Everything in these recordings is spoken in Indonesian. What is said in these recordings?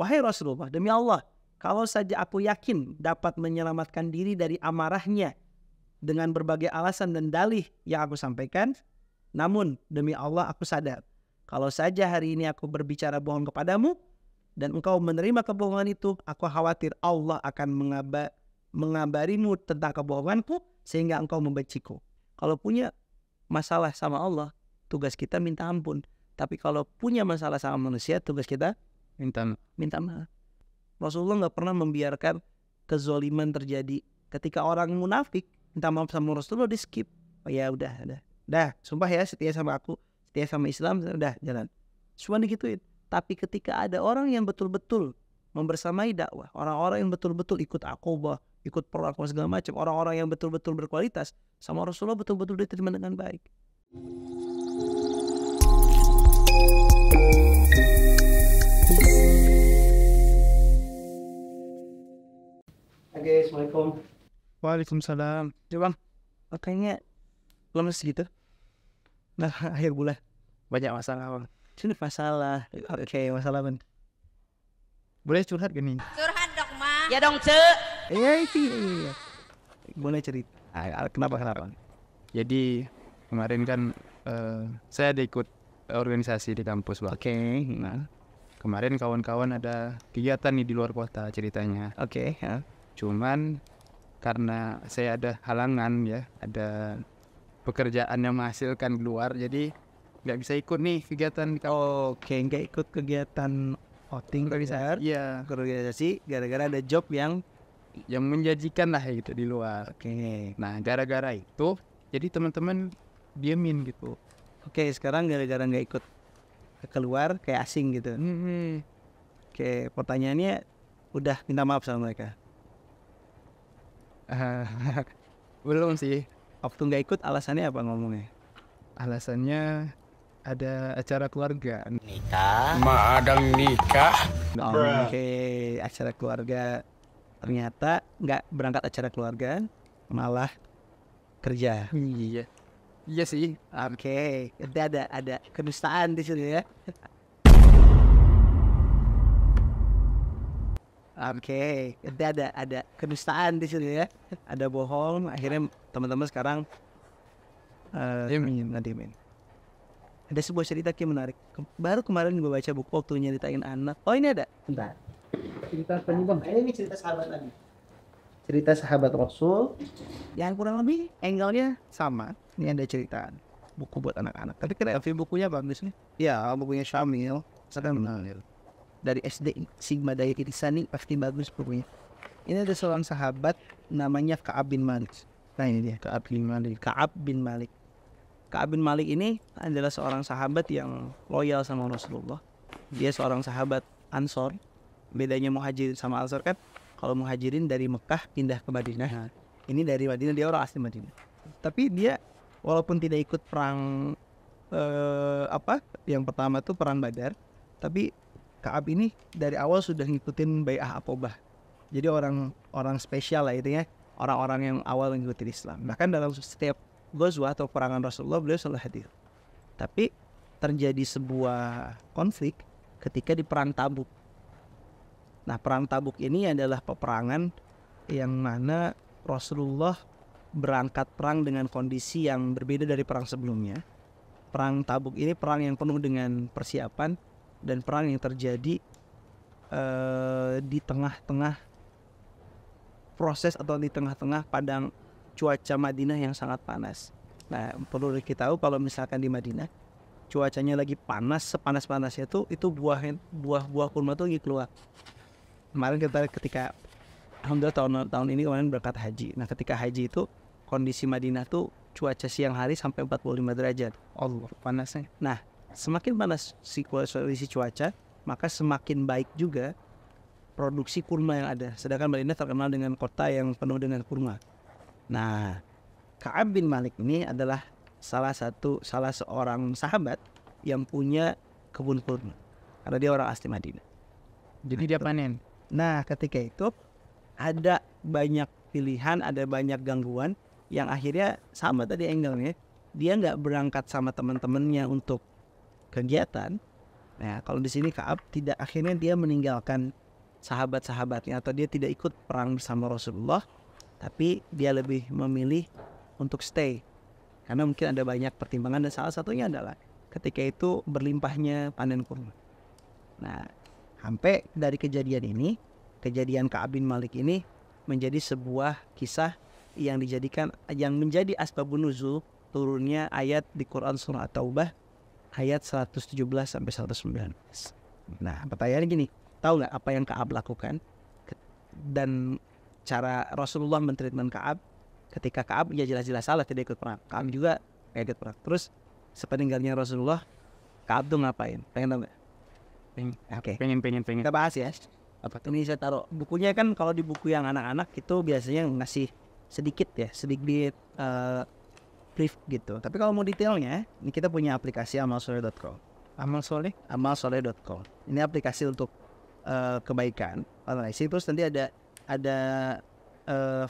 Wahai Rasulullah, demi Allah, kalau saja aku yakin dapat menyelamatkan diri dari amarahnya dengan berbagai alasan dan dalih yang aku sampaikan, namun demi Allah aku sadar, kalau saja hari ini aku berbicara bohong kepadamu dan engkau menerima kebohongan itu, aku khawatir Allah akan mengaba mengabarimu tentang kebohonganku sehingga engkau membenciku. Kalau punya masalah sama Allah, tugas kita minta ampun. Tapi kalau punya masalah sama manusia, tugas kita minta maaf. minta maaf Rasulullah nggak pernah membiarkan kezoliman terjadi ketika orang munafik minta maaf sama Rasulullah di skip oh ya udah udah dah. sumpah ya setia sama aku setia sama Islam udah jalan cuma dikituin. tapi ketika ada orang yang betul-betul membersamai dakwah orang-orang yang betul-betul ikut akobah ikut perlakuan segala macam orang-orang yang betul-betul berkualitas sama Rasulullah betul-betul diterima dengan baik. Oke, Assalamualaikum. Waalaikumsalam. Ya bang, makanya lemes gitu. Nah, akhir bulan banyak masalah bang. Cuma masalah. Oke, okay, masalah bang. Boleh curhat gini. Curhat dong ma. Ya dong ce. Iya, iya, iya. Boleh cerita. Ah, ah, kenapa kenapa? Jadi kemarin kan uh, saya ada ikut organisasi di kampus bang. Oke. Okay. Nah, kemarin kawan-kawan ada kegiatan nih di luar kota ceritanya. Oke. Okay, ya cuman karena saya ada halangan ya ada pekerjaan yang menghasilkan keluar jadi nggak bisa ikut nih kegiatan oh, oke okay. nggak ikut kegiatan outing nggak bisa ya organisasi gara-gara ada job yang yang menjanjikan lah ya, gitu di luar oke okay. nah gara-gara itu jadi teman-teman diamin gitu oke okay, sekarang gara-gara nggak ikut keluar kayak asing gitu mm -hmm. oke pertanyaannya udah minta maaf sama mereka belum sih. Waktu nggak ikut alasannya apa ngomongnya? Alasannya ada acara keluarga. Nikah. Madang nikah. Oke, okay. acara keluarga. Ternyata nggak berangkat acara keluarga, malah kerja. Iya. Iya sih. Oke, okay. ada ada ada kedustaan di sini ya. Oke, okay. ada ada kedustaan di sini ya, ada bohong. Akhirnya teman-teman sekarang uh, eh, diemin, ngadimin. Ada sebuah cerita yang menarik. Baru kemarin gue baca buku waktu nyeritain anak. Oh ini ada. Bentar. Cerita penyumbang. Ini, eh, ini cerita sahabat tadi. Cerita sahabat Rasul. Yang kurang lebih angle-nya sama. Ini ada ceritaan buku buat anak-anak. Tapi kira kira bukunya bagus nih. Ya, bukunya Syamil. Saya kan dari SD Sigma Daya ini pasti bagus pokoknya. Ini ada seorang sahabat namanya Kaab bin Malik. Nah ini dia Kaab bin Malik. Kaab bin Malik. Kaab bin Malik ini adalah seorang sahabat yang loyal sama Rasulullah. Dia seorang sahabat Ansor. Bedanya Muhajirin sama Ansor kan kalau Muhajirin dari Mekah pindah ke Madinah. Nah, ini dari Madinah dia orang asli Madinah. Tapi dia walaupun tidak ikut perang eh, apa yang pertama tuh perang Badar, tapi Kaab ini dari awal sudah ngikutin bayah Apobah. Jadi orang orang spesial lah intinya, orang-orang yang awal mengikuti Islam. Bahkan dalam setiap gozwa atau perangan Rasulullah beliau selalu hadir. Tapi terjadi sebuah konflik ketika di perang Tabuk. Nah, perang Tabuk ini adalah peperangan yang mana Rasulullah berangkat perang dengan kondisi yang berbeda dari perang sebelumnya. Perang Tabuk ini perang yang penuh dengan persiapan dan perang yang terjadi uh, di tengah-tengah proses atau di tengah-tengah padang cuaca Madinah yang sangat panas. Nah, perlu kita tahu kalau misalkan di Madinah cuacanya lagi panas, sepanas-panasnya itu itu buah buah-buah kurma tuh lagi keluar. Kemarin kita ketika alhamdulillah tahun tahun ini kemarin berkat haji. Nah, ketika haji itu kondisi Madinah tuh cuaca siang hari sampai 45 derajat. Allah, panasnya. Nah, semakin panas situasi cuaca, maka semakin baik juga produksi kurma yang ada. Sedangkan Madinah terkenal dengan kota yang penuh dengan kurma. Nah, Kaab bin Malik ini adalah salah satu salah seorang sahabat yang punya kebun kurma. Karena dia orang asli Madinah. Jadi nah, dia panen. Nah, ketika itu ada banyak pilihan, ada banyak gangguan yang akhirnya sama tadi angle-nya. Dia nggak berangkat sama teman-temannya untuk kegiatan. Nah, kalau di sini Kaab tidak akhirnya dia meninggalkan sahabat-sahabatnya atau dia tidak ikut perang bersama Rasulullah, tapi dia lebih memilih untuk stay. Karena mungkin ada banyak pertimbangan dan salah satunya adalah ketika itu berlimpahnya panen kurma. Nah, sampai dari kejadian ini, kejadian Ka'ab bin Malik ini menjadi sebuah kisah yang dijadikan yang menjadi asbabun nuzul turunnya ayat di Quran surah at Taubah ayat 117 sampai 119. Nah, pertanyaannya gini, tahu nggak apa yang Kaab lakukan dan cara Rasulullah mentreatment Kaab ketika Kaab ya jelas-jelas salah tidak ikut perang. Kaab juga kayak ikut perang. Terus sepeninggalnya Rasulullah, Kaab tuh ngapain? Pengen tahu nggak? Pengen, okay. pengen, pengen, pengen. Kita bahas ya. Apa tuh? Ini saya taruh bukunya kan kalau di buku yang anak-anak itu biasanya ngasih sedikit ya, sedikit uh, brief gitu. Tapi kalau mau detailnya, ini kita punya aplikasi amalsoleh.com. Amalsoleh? Amalsoleh.com. Ini aplikasi untuk uh, kebaikan analisis. Terus nanti ada ada uh,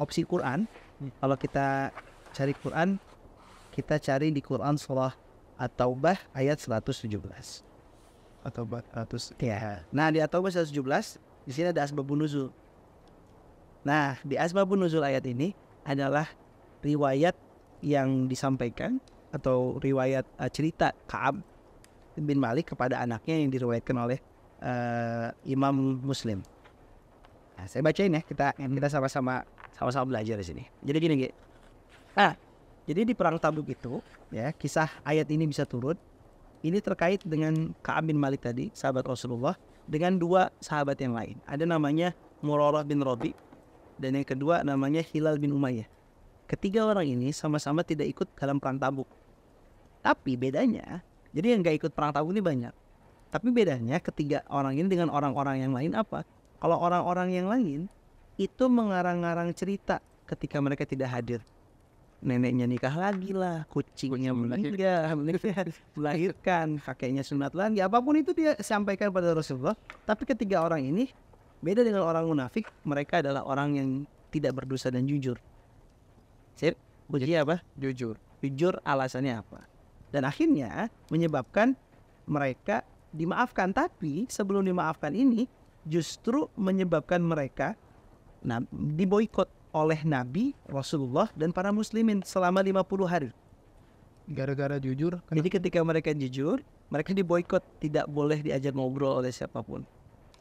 opsi Quran. Hmm. Kalau kita cari Quran, kita cari di Quran surah At-Taubah ayat 117. atau taubah 100. Ya. Nah, di At-Taubah 117 di sini ada asbabun nuzul. Nah, di asbabun nuzul ayat ini adalah riwayat yang disampaikan atau riwayat uh, cerita Kaab bin Malik kepada anaknya yang diriwayatkan oleh uh, Imam Muslim. Nah, saya bacain ya kita hmm. kita sama-sama sama-sama belajar di sini. Jadi gini, gini. Nah, jadi di perang Tabuk itu ya kisah ayat ini bisa turun. Ini terkait dengan Kaab bin Malik tadi, sahabat Rasulullah, dengan dua sahabat yang lain. Ada namanya Murarah bin Robi dan yang kedua namanya Hilal bin Umayyah. Ketiga orang ini sama-sama tidak ikut dalam perang tabuk. Tapi bedanya, jadi yang gak ikut perang tabuk ini banyak. Tapi bedanya ketiga orang ini dengan orang-orang yang lain apa? Kalau orang-orang yang lain itu mengarang-arang cerita ketika mereka tidak hadir. Neneknya nikah lagi lah, kucingnya meninggal, melahirkan, kakeknya sunat lagi, apapun itu dia sampaikan pada Rasulullah. Tapi ketiga orang ini beda dengan orang munafik, mereka adalah orang yang tidak berdosa dan jujur. Sip. Jadi apa? Jujur. Jujur alasannya apa? Dan akhirnya menyebabkan mereka dimaafkan. Tapi sebelum dimaafkan ini justru menyebabkan mereka nah, diboykot oleh Nabi, Rasulullah, dan para muslimin selama 50 hari. Gara-gara jujur? Kenapa? Jadi ketika mereka jujur, mereka diboykot. Tidak boleh diajak ngobrol oleh siapapun.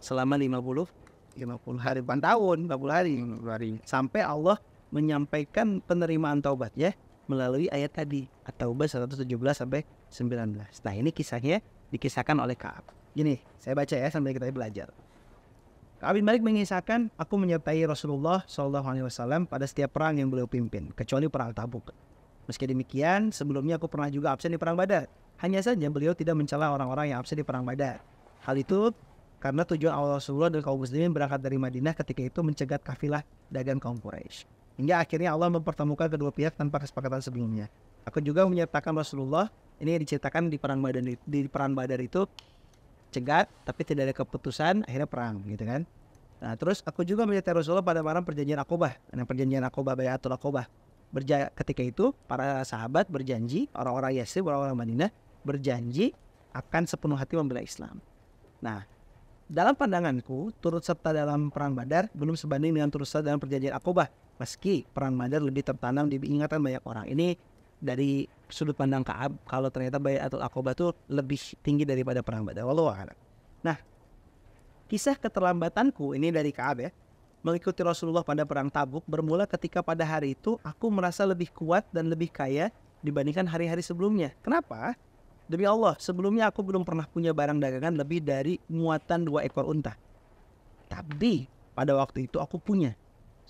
Selama 50 50 hari, bukan tahun, 50 hari. 50 hari. Sampai Allah menyampaikan penerimaan taubat ya melalui ayat tadi At-Taubah 117 sampai 19. Nah, ini kisahnya dikisahkan oleh Ka'ab. Gini, saya baca ya sambil kita belajar. Ka'ab bin Malik mengisahkan, aku menyertai Rasulullah saw Wasallam pada setiap perang yang beliau pimpin, kecuali perang Tabuk. Meski demikian, sebelumnya aku pernah juga absen di perang Badar. Hanya saja beliau tidak mencela orang-orang yang absen di perang Badar. Hal itu karena tujuan Allah Rasulullah dan kaum muslimin berangkat dari Madinah ketika itu mencegat kafilah dagang kaum Quraisy. Hingga akhirnya Allah mempertemukan kedua pihak tanpa kesepakatan sebelumnya. Aku juga menyertakan Rasulullah, ini diceritakan di perang Badar di perang Badar itu cegat tapi tidak ada keputusan akhirnya perang gitu kan. Nah, terus aku juga menyertai Rasulullah pada malam perjanjian Akobah. Nah, perjanjian Akobah Bayatul Akobah. Berja ketika itu para sahabat berjanji, orang-orang Yasrib, orang-orang Madinah berjanji akan sepenuh hati membela Islam. Nah, dalam pandanganku, turut serta dalam perang Badar belum sebanding dengan turut serta dalam perjanjian Akobah Meski perang Madar lebih tertanam di ingatan banyak orang. Ini dari sudut pandang Kaab kalau ternyata atau akobat itu lebih tinggi daripada perang Badar. Wallahu Nah, kisah keterlambatanku ini dari Kaab ya. Mengikuti Rasulullah pada perang Tabuk bermula ketika pada hari itu aku merasa lebih kuat dan lebih kaya dibandingkan hari-hari sebelumnya. Kenapa? Demi Allah, sebelumnya aku belum pernah punya barang dagangan lebih dari muatan dua ekor unta. Tapi pada waktu itu aku punya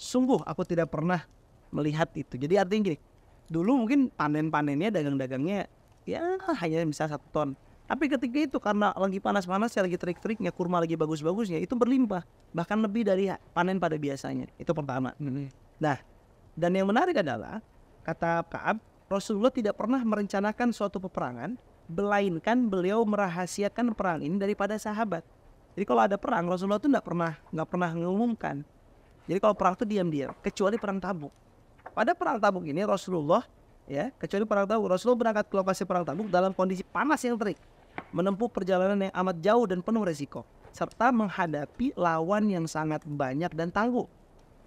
sungguh aku tidak pernah melihat itu. Jadi artinya gini, dulu mungkin panen-panennya dagang-dagangnya ya hanya bisa satu ton. Tapi ketika itu karena lagi panas-panasnya, lagi terik triknya kurma lagi bagus-bagusnya, itu berlimpah. Bahkan lebih dari panen pada biasanya. Itu pertama. Hmm, iya. Nah, dan yang menarik adalah, kata Kaab, Rasulullah tidak pernah merencanakan suatu peperangan, belainkan beliau merahasiakan perang ini daripada sahabat. Jadi kalau ada perang, Rasulullah itu nggak pernah nggak pernah mengumumkan. Jadi kalau perang itu diam-diam, kecuali perang Tabuk. Pada perang Tabuk ini Rasulullah ya, kecuali perang Tabuk, Rasulullah berangkat ke lokasi perang Tabuk dalam kondisi panas yang terik, menempuh perjalanan yang amat jauh dan penuh resiko, serta menghadapi lawan yang sangat banyak dan tangguh.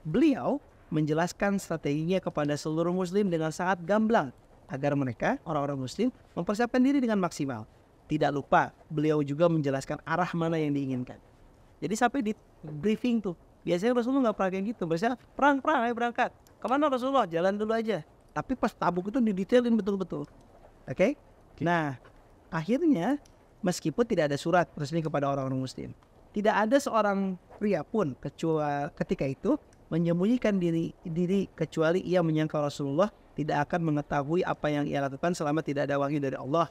Beliau menjelaskan strateginya kepada seluruh muslim dengan sangat gamblang agar mereka, orang-orang muslim, mempersiapkan diri dengan maksimal. Tidak lupa, beliau juga menjelaskan arah mana yang diinginkan. Jadi sampai di briefing tuh Biasanya Rasulullah nggak pernah kayak gitu. Biasanya perang-perang, ayo berangkat. Kemana Rasulullah? Jalan dulu aja. Tapi pas tabuk itu didetailin betul-betul. Oke? Okay? okay? Nah, akhirnya meskipun tidak ada surat resmi kepada orang-orang muslim. Tidak ada seorang pria pun kecuali ketika itu menyembunyikan diri diri kecuali ia menyangka Rasulullah tidak akan mengetahui apa yang ia lakukan selama tidak ada wahyu dari Allah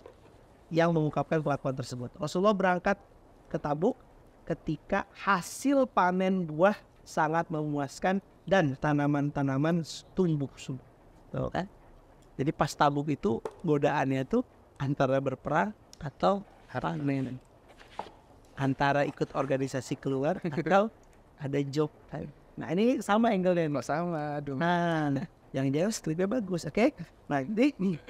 yang mengungkapkan kelakuan tersebut. Rasulullah berangkat ke Tabuk ketika hasil panen buah sangat memuaskan dan tanaman-tanaman tumbuh subur. Tuh kan? Jadi pas tabuk itu godaannya tuh antara berperang atau panen. Antara ikut organisasi keluar atau ada job time. Nah ini sama angle-nya. Oh, sama dong. Nah, nah, yang jelas skripnya bagus, oke? Okay? Nah,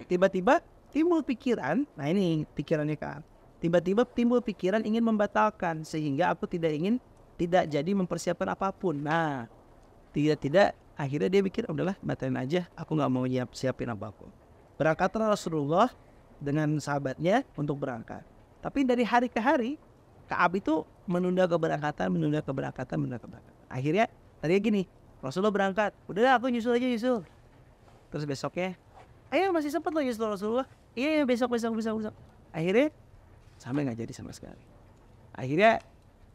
tiba-tiba timbul pikiran. Nah ini pikirannya kan tiba-tiba timbul pikiran ingin membatalkan sehingga aku tidak ingin tidak jadi mempersiapkan apapun. Nah, tidak-tidak akhirnya dia pikir udahlah batalin aja, aku nggak mau nyiap siapin apapun. Berangkatlah Rasulullah dengan sahabatnya untuk berangkat. Tapi dari hari ke hari Kaab itu menunda keberangkatan, menunda keberangkatan, menunda keberangkatan. Akhirnya tadi gini, Rasulullah berangkat. Udah aku nyusul aja nyusul. Terus besoknya, ayo masih sempat loh nyusul Rasulullah. Iya, iya besok, besok, besok, besok. Akhirnya sampai nggak jadi sama sekali akhirnya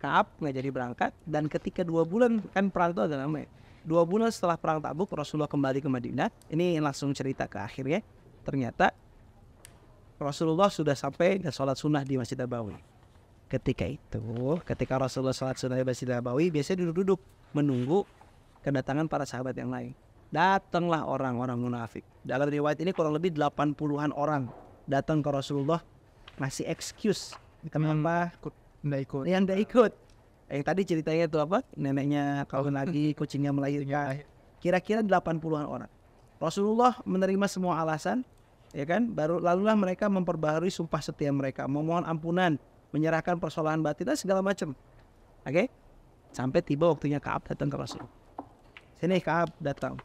Kaab nggak jadi berangkat dan ketika dua bulan kan perang itu agak lama ya. Dua bulan setelah perang Tabuk Rasulullah kembali ke Madinah. Ini langsung cerita ke akhirnya. Ternyata Rasulullah sudah sampai dan sholat sunnah di Masjid Nabawi. Ketika itu, ketika Rasulullah sholat sunnah di Masjid Nabawi, biasanya duduk-duduk menunggu kedatangan para sahabat yang lain. Datanglah orang-orang munafik. Dalam riwayat ini kurang lebih 80-an orang datang ke Rasulullah masih excuse kenapa tidak hmm. ikut yang tidak ikut yang eh, tadi ceritanya itu apa neneknya kawin lagi kucingnya melahirkan kira-kira 80-an orang Rasulullah menerima semua alasan ya kan baru lah mereka memperbaharui sumpah setia mereka memohon ampunan menyerahkan persoalan batin dan segala macam oke okay? sampai tiba waktunya Kaab datang ke Rasul sini Kaab datang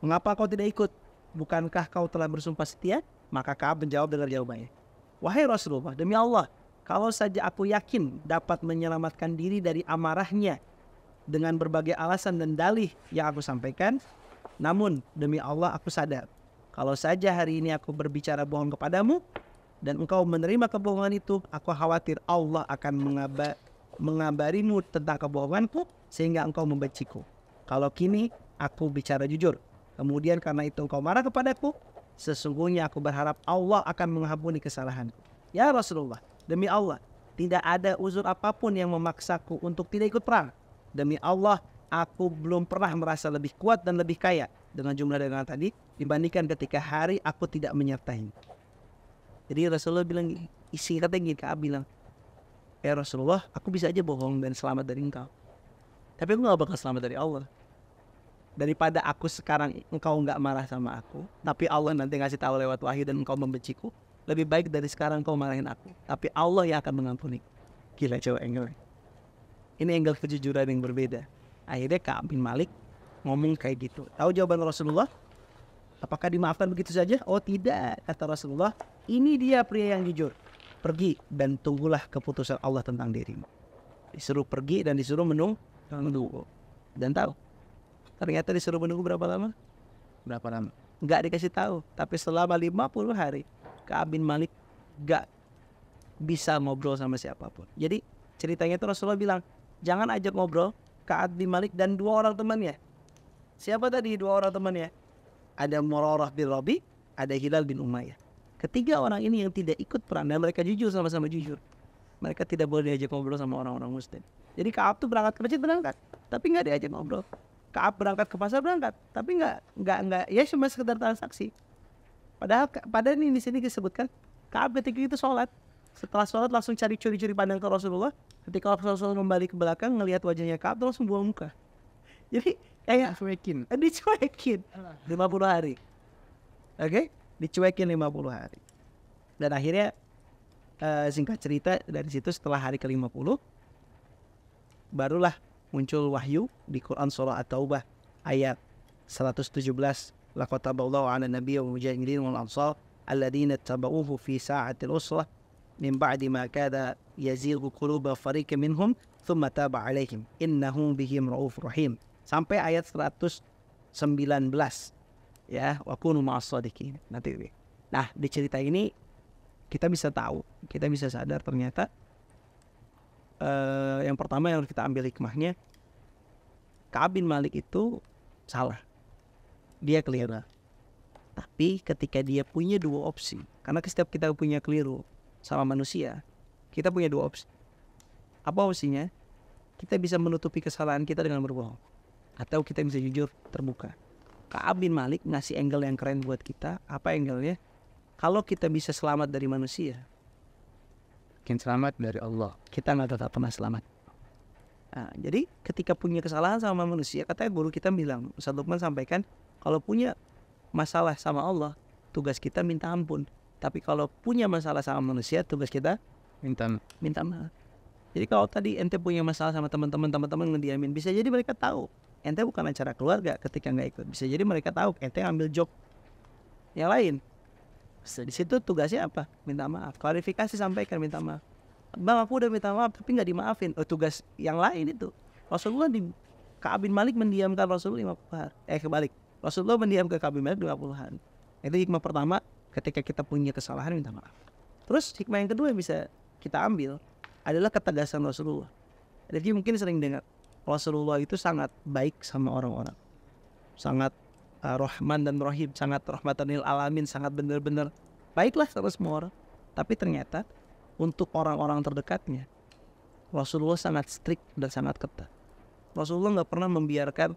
mengapa kau tidak ikut bukankah kau telah bersumpah setia maka Kaab menjawab dengan jawabannya Wahai Rasulullah, demi Allah, kalau saja aku yakin dapat menyelamatkan diri dari amarahnya dengan berbagai alasan dan dalih yang aku sampaikan, namun demi Allah aku sadar, kalau saja hari ini aku berbicara bohong kepadamu dan engkau menerima kebohongan itu, aku khawatir Allah akan mengabar, mengabarimu tentang kebohonganku sehingga engkau membenciku. Kalau kini aku bicara jujur, kemudian karena itu engkau marah kepadaku, Sesungguhnya aku berharap Allah akan mengampuni kesalahanku. Ya Rasulullah, demi Allah, tidak ada uzur apapun yang memaksaku untuk tidak ikut perang. Demi Allah, aku belum pernah merasa lebih kuat dan lebih kaya dengan jumlah dagangan tadi dibandingkan ketika hari aku tidak menyertai. Jadi Rasulullah bilang, isi kata gini, Kaab bilang, Ya Rasulullah, aku bisa aja bohong dan selamat dari engkau. Tapi aku gak bakal selamat dari Allah daripada aku sekarang engkau nggak marah sama aku tapi Allah nanti ngasih tahu lewat wahyu dan engkau membenciku lebih baik dari sekarang engkau marahin aku tapi Allah yang akan mengampuni gila cowok angle ya. ini angle kejujuran yang berbeda akhirnya Kak Bin Malik ngomong kayak gitu tahu jawaban Rasulullah apakah dimaafkan begitu saja oh tidak kata Rasulullah ini dia pria yang jujur pergi dan tunggulah keputusan Allah tentang dirimu disuruh pergi dan disuruh menunggu dan tahu Ternyata disuruh menunggu berapa lama? Berapa lama? Gak dikasih tahu. Tapi selama 50 hari, Kaab bin Malik gak bisa ngobrol sama siapapun. Jadi ceritanya itu Rasulullah bilang, jangan ajak ngobrol Ka'ab bin Malik dan dua orang temannya. Siapa tadi dua orang temannya? Ada Murarah bin Rabi, ada Hilal bin Umayyah. Ketiga orang ini yang tidak ikut perang dan mereka jujur sama-sama jujur. Mereka tidak boleh diajak ngobrol sama orang-orang muslim. Jadi Kaab tuh berangkat ke masjid berangkat, tapi nggak diajak ngobrol ke berangkat ke pasar berangkat tapi nggak nggak nggak ya cuma sekedar transaksi padahal pada ini di sini disebutkan Kaab ketika itu sholat setelah sholat langsung cari curi-curi pandang ke Rasulullah ketika Rasulullah kembali ke belakang ngelihat wajahnya Kaab langsung buang muka jadi kayak dicuekin dicuekin puluh hari oke okay? dicuekin puluh hari dan akhirnya uh, singkat cerita dari situ setelah hari ke-50 barulah muncul wahyu di Quran surah At-Taubah ayat 117 laqad taballahu ala nabiyyi wal mujahidin wal ansar alladziina tabauhu fi sa'atil usra min ba'di ma kada yazighu quluba fariqin minhum thumma taba alaihim innahu bihim ra'uf rahim sampai ayat 119 ya wa kunu maas nanti nah di cerita ini kita bisa tahu kita bisa sadar ternyata uh, yang pertama yang harus kita ambil hikmahnya Kaab bin Malik itu salah dia keliru tapi ketika dia punya dua opsi karena setiap kita punya keliru sama manusia kita punya dua opsi apa opsinya kita bisa menutupi kesalahan kita dengan berbohong atau kita bisa jujur terbuka Kaab bin Malik ngasih angle yang keren buat kita apa angle-nya kalau kita bisa selamat dari manusia Mungkin selamat dari Allah. Kita nggak tetap pernah selamat. Nah, jadi ketika punya kesalahan sama manusia, katanya guru kita bilang, Ustaz Lukman sampaikan, kalau punya masalah sama Allah, tugas kita minta ampun. Tapi kalau punya masalah sama manusia, tugas kita minta minta maaf. Jadi kalau tadi ente punya masalah sama teman-teman, teman-teman ngediamin, bisa jadi mereka tahu ente bukan acara keluarga ketika nggak ikut. Bisa jadi mereka tahu ente ngambil job yang lain di situ tugasnya apa minta maaf klarifikasi sampaikan minta maaf bang aku udah minta maaf tapi nggak dimaafin oh, tugas yang lain itu Rasulullah di Ka'ab Malik mendiamkan Rasulullah 50 hari eh kebalik Rasulullah mendiamkan ke Ka'ab bin Malik 50 hari itu hikmah pertama ketika kita punya kesalahan minta maaf terus hikmah yang kedua yang bisa kita ambil adalah ketegasan Rasulullah jadi mungkin sering dengar Rasulullah itu sangat baik sama orang-orang sangat uh, Rohman dan Rohim sangat rahmatanil alamin sangat benar-benar baiklah sama semua orang tapi ternyata untuk orang-orang terdekatnya Rasulullah sangat strict dan sangat ketat Rasulullah nggak pernah membiarkan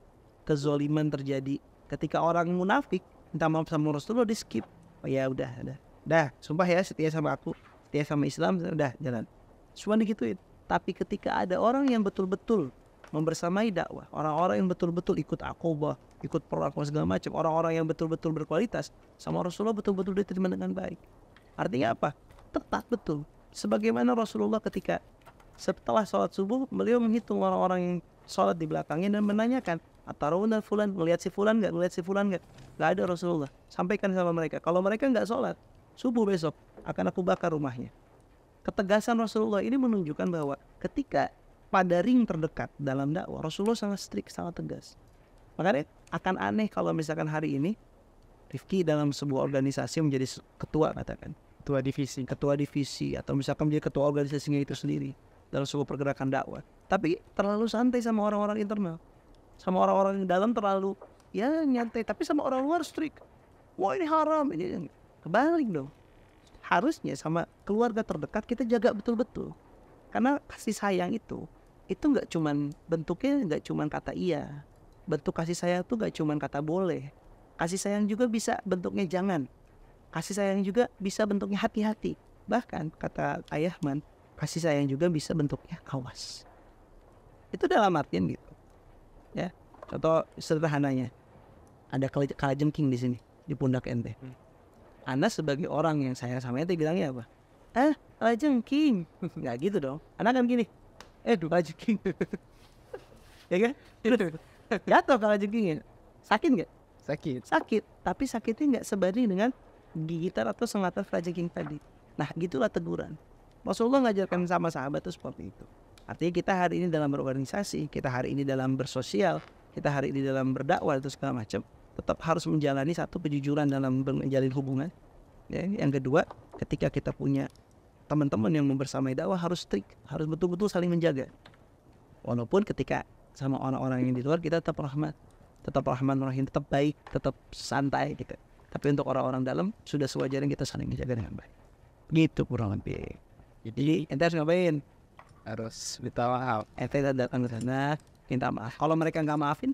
kezoliman terjadi ketika orang munafik minta maaf sama Rasulullah di skip oh ya udah udah dah sumpah ya setia sama aku setia sama Islam udah jalan cuma dikituin. tapi ketika ada orang yang betul-betul membersamai dakwah orang-orang yang betul-betul ikut akobah ikut perang segala macam orang-orang yang betul-betul berkualitas sama Rasulullah betul-betul diterima dengan baik artinya apa tepat betul sebagaimana Rasulullah ketika setelah sholat subuh beliau menghitung orang-orang yang sholat di belakangnya dan menanyakan ataruna fulan melihat si fulan nggak melihat si fulan nggak nggak ada Rasulullah sampaikan sama mereka kalau mereka nggak sholat subuh besok akan aku bakar rumahnya ketegasan Rasulullah ini menunjukkan bahwa ketika pada ring terdekat dalam dakwah Rasulullah sangat strik sangat tegas makanya akan aneh kalau misalkan hari ini Rifki dalam sebuah organisasi menjadi ketua katakan ketua divisi ketua divisi atau misalkan menjadi ketua organisasinya itu sendiri dalam sebuah pergerakan dakwah tapi terlalu santai sama orang-orang internal sama orang-orang yang dalam terlalu ya nyantai tapi sama orang luar strict wah ini haram ini kebalik dong harusnya sama keluarga terdekat kita jaga betul-betul karena kasih sayang itu itu nggak cuman bentuknya nggak cuman kata iya bentuk kasih sayang tuh gak cuman kata boleh. Kasih sayang juga bisa bentuknya jangan. Kasih sayang juga bisa bentuknya hati-hati. Bahkan kata ayah man, kasih sayang juga bisa bentuknya awas. Itu dalam artian gitu. Ya, contoh sederhananya. Ada kalajengking di sini, di pundak ente. Hmm. Anda sebagai orang yang sayang sama ente bilangnya apa? Eh, kalajengking. Nggak gitu dong. Anak kan gini. Eh, kalajengking. ya kan? jatuh kalau jengkingin sakit nggak sakit sakit tapi sakitnya nggak sebanding dengan gigitan atau sengatan frajengking tadi nah gitulah teguran Rasulullah ngajarkan sama sahabat itu seperti itu artinya kita hari ini dalam berorganisasi kita hari ini dalam bersosial kita hari ini dalam berdakwah itu segala macam tetap harus menjalani satu kejujuran dalam menjalin hubungan ya yang kedua ketika kita punya teman-teman yang membersamai dakwah harus strict harus betul-betul saling menjaga walaupun ketika sama orang-orang yang di luar kita tetap rahmat tetap rahmat rahim tetap baik tetap santai gitu tapi untuk orang-orang dalam sudah sewajarnya kita saling menjaga dengan baik gitu kurang lebih jadi ente harus ngapain harus minta maaf ente datang ke sana minta maaf kalau mereka nggak maafin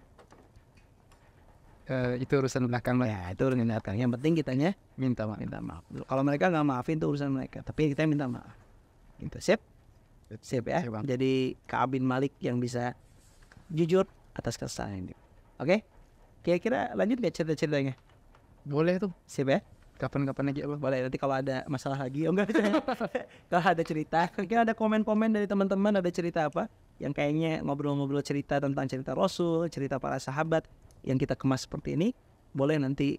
Uh, itu urusan belakang Ya, itu urusan belakang. Yang penting kitanya minta maaf. Minta maaf. Kalau mereka nggak maafin itu urusan mereka. Tapi kita minta maaf. itu siap siap ya. Jadi Kabin Malik yang bisa jujur atas kesalahan ini. Oke? Okay? Kira-kira lanjut gak cerita-ceritanya? Boleh tuh. Siap ya? Kapan-kapan aja boleh. Nanti kalau ada masalah lagi, oh enggak. kalau ada cerita, kira ada komen-komen dari teman-teman ada cerita apa? Yang kayaknya ngobrol-ngobrol cerita tentang cerita Rasul, cerita para sahabat yang kita kemas seperti ini, boleh nanti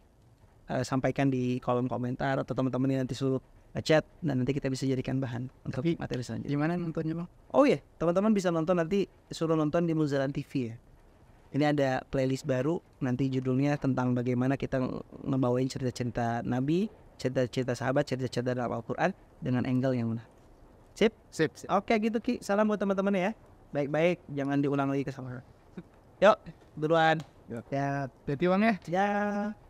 uh, sampaikan di kolom komentar atau teman-teman nanti suruh chat dan nanti kita bisa jadikan bahan untuk Tapi, materi selanjutnya. Gimana nontonnya bang? Oh iya, yeah. teman-teman bisa nonton nanti suruh nonton di Muzalan TV ya. Ini ada playlist baru nanti judulnya tentang bagaimana kita ngebawain cerita-cerita Nabi, cerita-cerita sahabat, cerita-cerita dalam Al-Quran dengan angle yang mana. Sip? Sip. sip. Oke okay, gitu Ki, salam buat teman-teman ya. Baik-baik, jangan diulang lagi ke Yuk, duluan. Ya, berarti uangnya? Ya. ya.